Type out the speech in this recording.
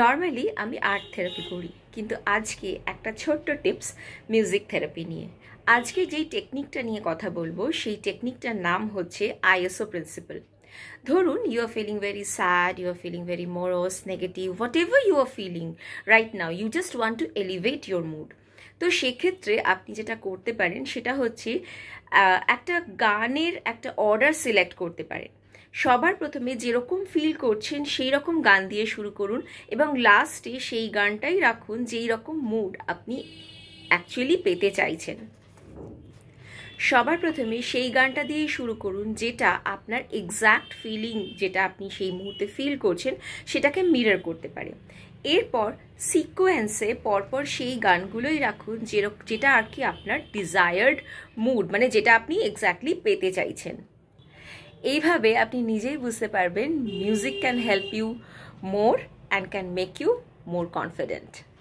normally আমি art therapy করি কিন্তু আজকে একটা ছোট্ট টিপস মিউজিক থেরাপি নিয়ে আজকে যেই টেকনিকটা নিয়ে কথা বলবো সেই টেকনিকটার নাম হচ্ছে আইএসও প্রিন্সিপাল ধরুন you are feeling very sad you are feeling very morose negative whatever you are feeling right now you just want to elevate your mood তো সেক্ষেত্রে আপনি যেটা করতে পারেন সেটা হচ্ছে একটা গানের একটা অর্ডার সিলেক্ট করতে পারেন সবার প্রথমে যেরকম ফিল করছেন সেই রকম গান দিয়ে শুরু করুন এবং লাস্টে সেই গানটাই রাখুন যেই রকম মুড আপনি অ্যাকচুয়ালি পেতে চাইছেন সবার প্রথমে সেই গানটা দিয়ে শুরু করুন যেটা আপনার এক্স্যাক্ট ফিলিং যেটা আপনি সেই মুহূর্তে ফিল করছেন সেটাকে মিরর করতে পারে এরপর সিকোয়েন্সে পরপর সেই গানগুলোই রাখুন যেটা আর কি আপনার ডিজায়ার্ড মুড মানে যেটা আপনি এক্স্যাক্টলি পেতে চাইছেন এইভাবে আপনি নিজেই বুঝতে পারবেন music can help you more and can make you more confident